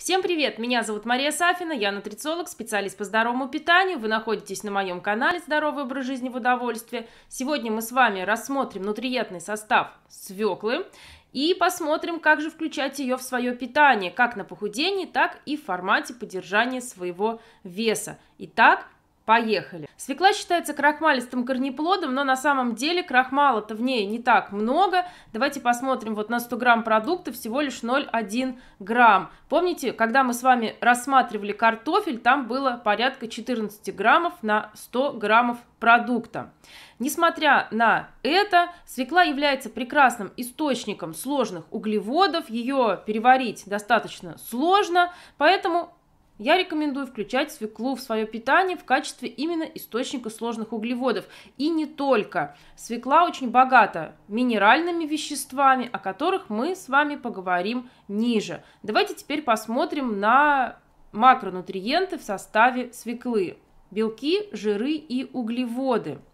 Всем привет! Меня зовут Мария Сафина, я нутрициолог, специалист по здоровому питанию. Вы находитесь на моем канале «Здоровый образ жизни в удовольствие». Сегодня мы с вами рассмотрим нутриентный состав свеклы и посмотрим, как же включать ее в свое питание, как на похудении, так и в формате поддержания своего веса. Итак, Поехали. Свекла считается крахмалистым корнеплодом, но на самом деле крахмала-то в ней не так много. Давайте посмотрим, вот на 100 грамм продукта всего лишь 0,1 грамм. Помните, когда мы с вами рассматривали картофель, там было порядка 14 граммов на 100 граммов продукта. Несмотря на это, свекла является прекрасным источником сложных углеводов, ее переварить достаточно сложно, поэтому я рекомендую включать свеклу в свое питание в качестве именно источника сложных углеводов. И не только. Свекла очень богата минеральными веществами, о которых мы с вами поговорим ниже. Давайте теперь посмотрим на макронутриенты в составе свеклы. Белки, жиры и углеводы –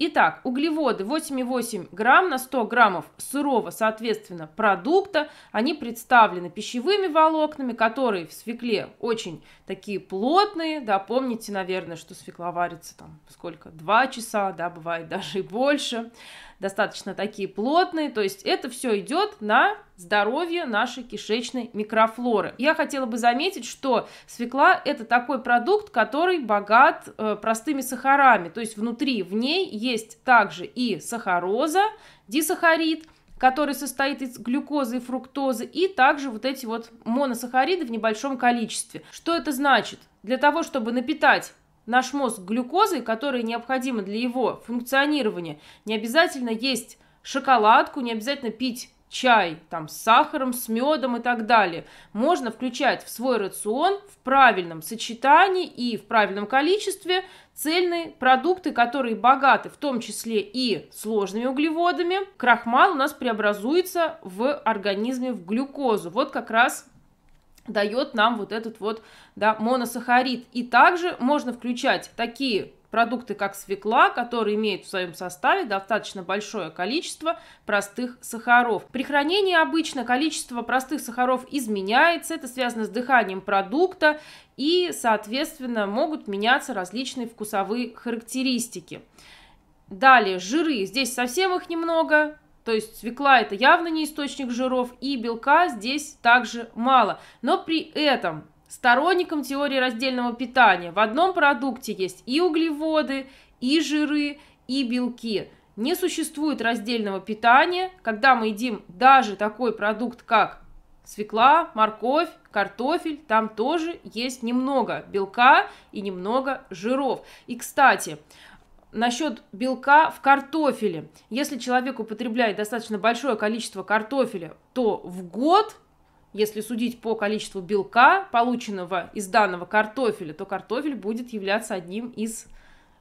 Итак, углеводы 8,8 грамм на 100 граммов сырого, соответственно, продукта. Они представлены пищевыми волокнами, которые в свекле очень такие плотные. Да, помните, наверное, что свекла варится там сколько? Два часа, да, бывает даже и больше. Достаточно такие плотные. То есть это все идет на здоровье нашей кишечной микрофлоры. Я хотела бы заметить, что свекла это такой продукт, который богат э, простыми сахарами. То есть внутри, в ней есть также и сахароза, дисахарид, который состоит из глюкозы и фруктозы, и также вот эти вот моносахариды в небольшом количестве. Что это значит? Для того, чтобы напитать наш мозг глюкозой, которая необходима для его функционирования, не обязательно есть шоколадку, не обязательно пить чай там с сахаром, с медом и так далее. Можно включать в свой рацион в правильном сочетании и в правильном количестве цельные продукты, которые богаты в том числе и сложными углеводами, крахмал у нас преобразуется в организме в глюкозу. Вот как раз дает нам вот этот вот да, моносахарид. И также можно включать такие продукты, как свекла, которые имеют в своем составе достаточно большое количество простых сахаров. При хранении обычно количество простых сахаров изменяется, это связано с дыханием продукта и, соответственно, могут меняться различные вкусовые характеристики. Далее, жиры. Здесь совсем их немного, то есть свекла это явно не источник жиров, и белка здесь также мало. Но при этом сторонникам теории раздельного питания в одном продукте есть и углеводы, и жиры, и белки. Не существует раздельного питания, когда мы едим даже такой продукт, как свекла, морковь, картофель, там тоже есть немного белка и немного жиров. И, кстати, насчет белка в картофеле. Если человек употребляет достаточно большое количество картофеля, то в год, если судить по количеству белка, полученного из данного картофеля, то картофель будет являться одним из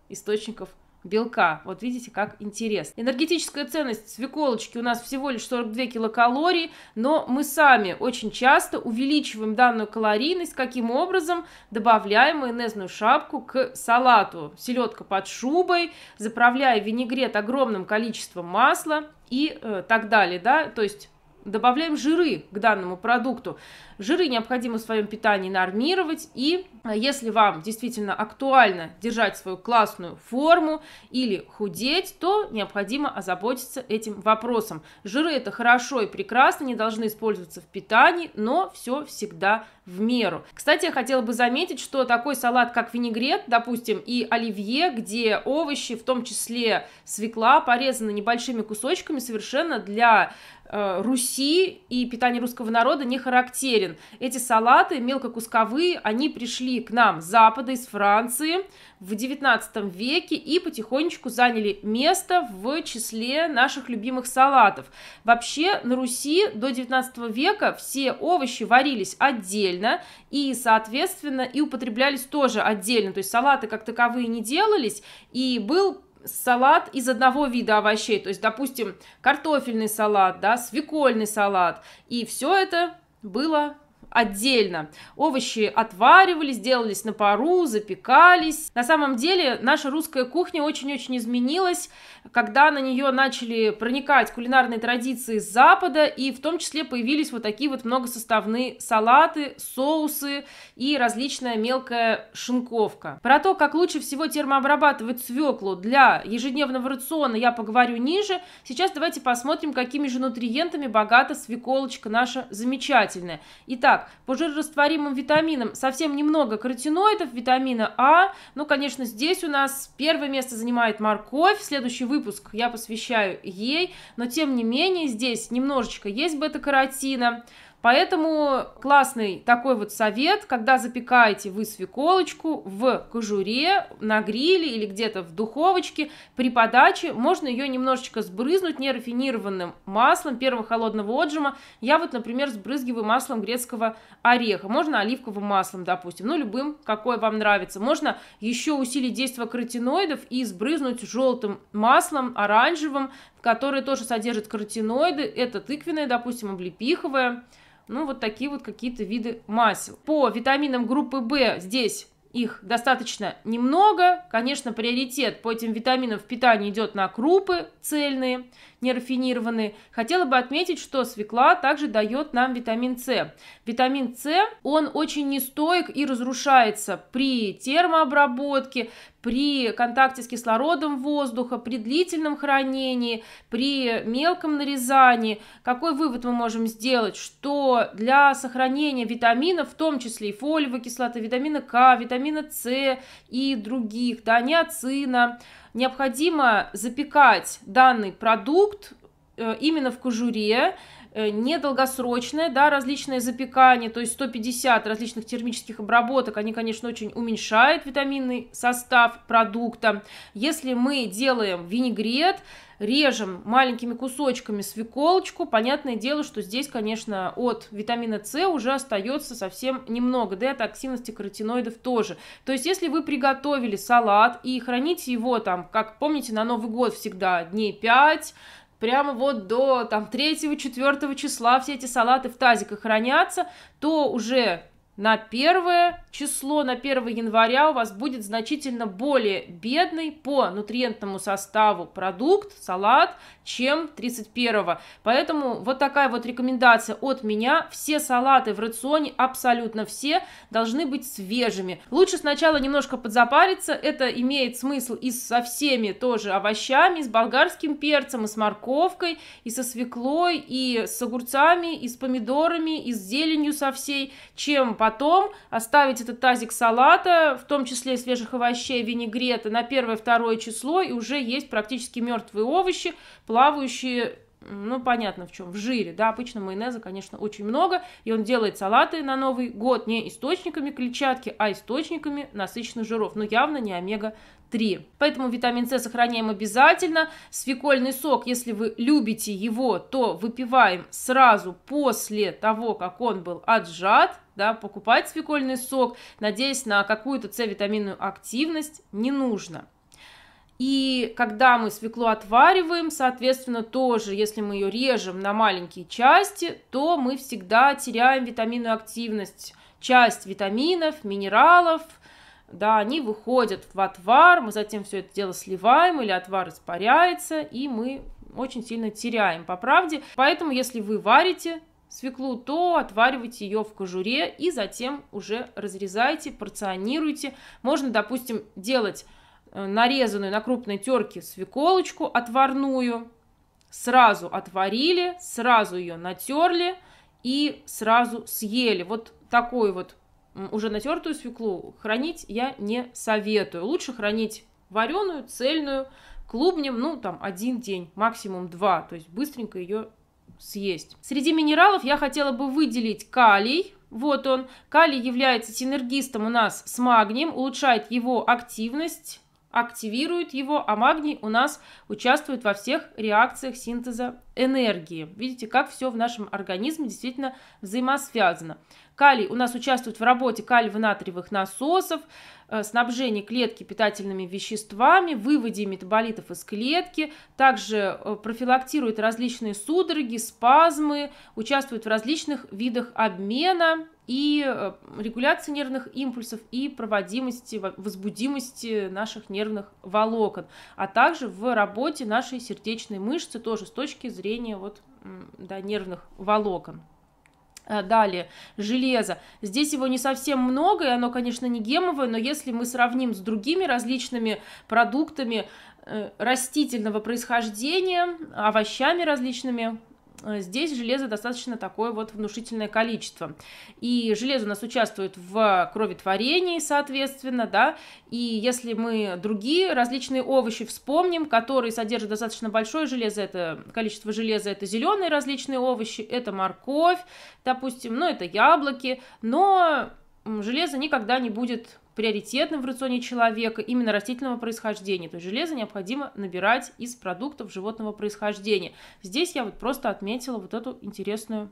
источников белка. Вот видите, как интересно. Энергетическая ценность свеколочки у нас всего лишь 42 килокалории, но мы сами очень часто увеличиваем данную калорийность. Каким образом? Добавляем майонезную шапку к салату. Селедка под шубой, заправляя винегрет огромным количеством масла и э, так далее, да, то есть добавляем жиры к данному продукту. Жиры необходимо в своем питании нормировать, и а, если вам действительно актуально держать свою классную форму или худеть, то необходимо озаботиться этим вопросом. Жиры это хорошо и прекрасно, не должны использоваться в питании, но все всегда в меру. Кстати, я хотела бы заметить, что такой салат, как винегрет, допустим, и оливье, где овощи, в том числе свекла, порезаны небольшими кусочками, совершенно для Э, Руси и питание русского народа не характерен. Эти салаты мелкокусковые, они пришли к нам с запада, из Франции в 19 веке и потихонечку заняли место в числе наших любимых салатов. Вообще на Руси до 19 века все овощи варились отдельно и, соответственно, и употреблялись тоже отдельно. То есть салаты как таковые не делались и был салат из одного вида овощей, то есть, допустим, картофельный салат, да, свекольный салат, и все это было отдельно. Овощи отваривались, делались на пару, запекались. На самом деле наша русская кухня очень-очень изменилась, когда на нее начали проникать кулинарные традиции с Запада, и в том числе появились вот такие вот многосоставные салаты, соусы и различная мелкая шинковка. Про то, как лучше всего термообрабатывать свеклу для ежедневного рациона, я поговорю ниже. Сейчас давайте посмотрим, какими же нутриентами богата свеколочка наша замечательная. Итак, так, по жирорастворимым витаминам совсем немного каротиноидов, витамина А. Ну, конечно, здесь у нас первое место занимает морковь. Следующий выпуск я посвящаю ей. Но, тем не менее, здесь немножечко есть бета-каротина. Поэтому классный такой вот совет, когда запекаете вы свеколочку в кожуре, на гриле или где-то в духовочке, при подаче можно ее немножечко сбрызнуть нерафинированным маслом первого холодного отжима. Я вот, например, сбрызгиваю маслом грецкого ореха. Можно оливковым маслом, допустим, ну, любым, какое вам нравится. Можно еще усилить действие каротиноидов и сбрызнуть желтым маслом, оранжевым, которые тоже содержат каротиноиды. Это тыквенные, допустим, облепиховая, Ну, вот такие вот какие-то виды масел. По витаминам группы В здесь их достаточно немного. Конечно, приоритет по этим витаминам в питании идет на крупы цельные, нерафинированные. Хотела бы отметить, что свекла также дает нам витамин С. Витамин С, он очень нестойк и разрушается при термообработке, при контакте с кислородом воздуха, при длительном хранении, при мелком нарезании. Какой вывод мы можем сделать? Что для сохранения витаминов, в том числе и фолиевой кислоты, витамина К, витамина С и других, да, неоцина, необходимо запекать данный продукт э, именно в кожуре, Э, недолгосрочное, да, различные запекания, то есть 150 различных термических обработок, они, конечно, очень уменьшают витаминный состав продукта. Если мы делаем винегрет, режем маленькими кусочками свеколочку. Понятное дело, что здесь, конечно, от витамина С уже остается совсем немного, да и от активности каротиноидов тоже. То есть, если вы приготовили салат и храните его там, как помните, на Новый год всегда дней 5, прямо вот до там 3-4 числа все эти салаты в тазиках хранятся, то уже на первое число, на 1 января у вас будет значительно более бедный по нутриентному составу продукт, салат, чем 31. Поэтому вот такая вот рекомендация от меня. Все салаты в рационе, абсолютно все, должны быть свежими. Лучше сначала немножко подзапариться, это имеет смысл и со всеми тоже овощами, с болгарским перцем, и с морковкой, и со свеклой, и с огурцами, и с помидорами, и с зеленью со всей, чем по потом оставить этот тазик салата, в том числе свежих овощей, винегрета, на первое-второе число, и уже есть практически мертвые овощи, плавающие ну, понятно в чем, в жире, да, обычно майонеза, конечно, очень много, и он делает салаты на Новый год не источниками клетчатки, а источниками насыщенных жиров, но явно не омега-3. Поэтому витамин С сохраняем обязательно, свекольный сок, если вы любите его, то выпиваем сразу после того, как он был отжат, да, покупать свекольный сок, надеясь на какую-то С-витаминную активность, не нужно. И когда мы свеклу отвариваем, соответственно, тоже, если мы ее режем на маленькие части, то мы всегда теряем витаминную активность. Часть витаминов, минералов, да, они выходят в отвар, мы затем все это дело сливаем или отвар испаряется, и мы очень сильно теряем, по правде. Поэтому, если вы варите свеклу, то отваривайте ее в кожуре и затем уже разрезайте, порционируйте. Можно, допустим, делать Э, нарезанную на крупной терке свеколочку отварную, сразу отварили, сразу ее натерли и сразу съели. Вот такой вот уже натертую свеклу хранить я не советую. Лучше хранить вареную, цельную, клубнем, ну, там, один день, максимум два, то есть быстренько ее съесть. Среди минералов я хотела бы выделить калий, вот он. Калий является синергистом у нас с магнием, улучшает его активность, активирует его, а магний у нас участвует во всех реакциях синтеза энергии. Видите, как все в нашем организме действительно взаимосвязано. Калий у нас участвует в работе калий-натриевых насосов, э, снабжении клетки питательными веществами, выводе метаболитов из клетки, также э, профилактирует различные судороги, спазмы, участвует в различных видах обмена и э, регуляции нервных импульсов, и проводимости, возбудимости наших нервных волокон, а также в работе нашей сердечной мышцы тоже с точки зрения вот, да, нервных волокон. Э, далее, железо. Здесь его не совсем много, и оно, конечно, не гемовое, но если мы сравним с другими различными продуктами э, растительного происхождения, овощами различными, Э, здесь железа достаточно такое вот внушительное количество. И железо у нас участвует в кроветворении, соответственно, да, и если мы другие различные овощи вспомним, которые содержат достаточно большое железо, это количество железа, это зеленые различные овощи, это морковь, допустим, ну, это яблоки, но железа никогда не будет приоритетным в рационе человека именно растительного происхождения. То есть железо необходимо набирать из продуктов животного происхождения. Здесь я вот просто отметила вот эту интересную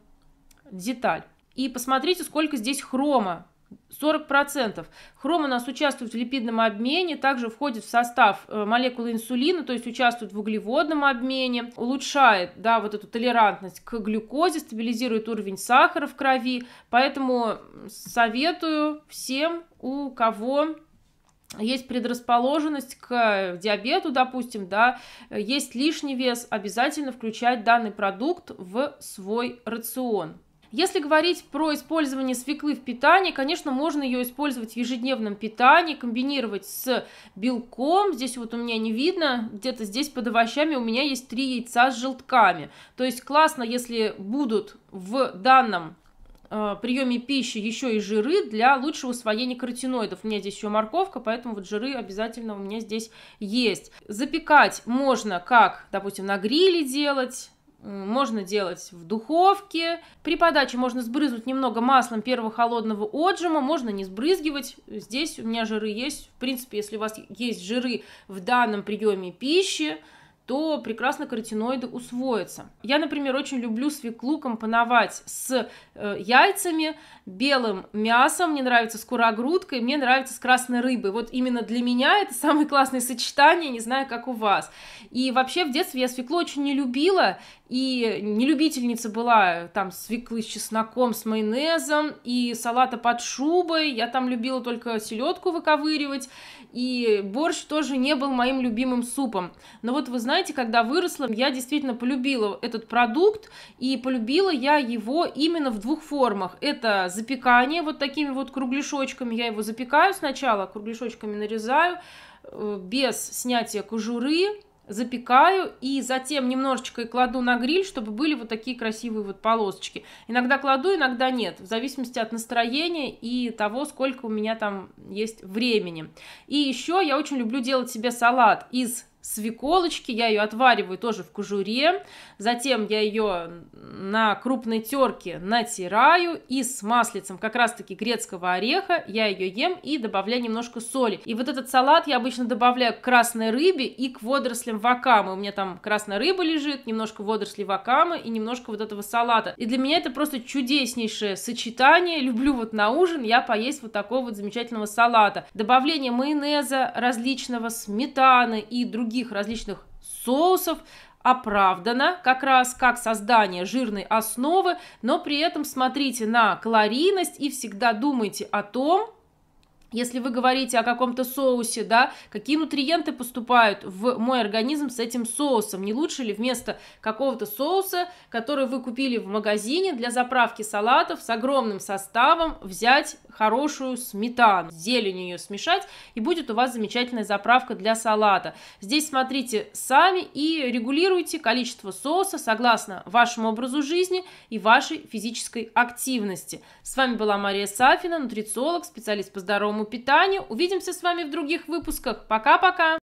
деталь. И посмотрите, сколько здесь хрома 40%. Хром у нас участвует в липидном обмене, также входит в состав э, молекулы инсулина, то есть участвует в углеводном обмене, улучшает да, вот эту толерантность к глюкозе, стабилизирует уровень сахара в крови. Поэтому советую всем, у кого есть предрасположенность к диабету, допустим, да, э, есть лишний вес, обязательно включать данный продукт в свой рацион. Если говорить про использование свеклы в питании, конечно, можно ее использовать в ежедневном питании, комбинировать с белком. Здесь вот у меня не видно, где-то здесь под овощами у меня есть три яйца с желтками. То есть классно, если будут в данном э, приеме пищи еще и жиры для лучшего усвоения каротиноидов. У меня здесь еще морковка, поэтому вот жиры обязательно у меня здесь есть. Запекать можно как, допустим, на гриле делать, можно делать в духовке. При подаче можно сбрызнуть немного маслом первого холодного отжима, можно не сбрызгивать. Здесь у меня жиры есть. В принципе, если у вас есть жиры в данном приеме пищи, то прекрасно каротиноиды усвоятся. Я, например, очень люблю свеклу компоновать с э, яйцами, белым мясом, мне нравится с курогрудкой, мне нравится с красной рыбой. Вот именно для меня это самое классное сочетание, не знаю, как у вас. И вообще в детстве я свеклу очень не любила, и не любительница была э, там свеклы с чесноком, с майонезом и салата под шубой. Я там любила только селедку выковыривать, и борщ тоже не был моим любимым супом. Но вот вы знаете, знаете, когда выросла, я действительно полюбила этот продукт, и полюбила я его именно в двух формах. Это запекание вот такими вот кругляшочками, я его запекаю сначала, кругляшочками нарезаю, э, без снятия кожуры, запекаю и затем немножечко и кладу на гриль, чтобы были вот такие красивые вот полосочки. Иногда кладу, иногда нет, в зависимости от настроения и того, сколько у меня там есть времени. И еще я очень люблю делать себе салат из свеколочки, я ее отвариваю тоже в кожуре, затем я ее на крупной терке натираю и с маслицем как раз-таки грецкого ореха я ее ем и добавляю немножко соли. И вот этот салат я обычно добавляю к красной рыбе и к водорослям вакамы. У меня там красная рыба лежит, немножко водорослей вакамы и немножко вот этого салата. И для меня это просто чудеснейшее сочетание. Люблю вот на ужин я поесть вот такого вот замечательного салата. Добавление майонеза различного, сметаны и других других различных соусов оправдано как раз как создание жирной основы, но при этом смотрите на калорийность и всегда думайте о том, если вы говорите о каком-то соусе, да, какие нутриенты поступают в мой организм с этим соусом? Не лучше ли вместо какого-то соуса, который вы купили в магазине для заправки салатов с огромным составом, взять хорошую сметану, зелень ее смешать, и будет у вас замечательная заправка для салата. Здесь смотрите сами и регулируйте количество соуса согласно вашему образу жизни и вашей физической активности. С вами была Мария Сафина, нутрициолог, специалист по здоровому питанию. Увидимся с вами в других выпусках. Пока-пока!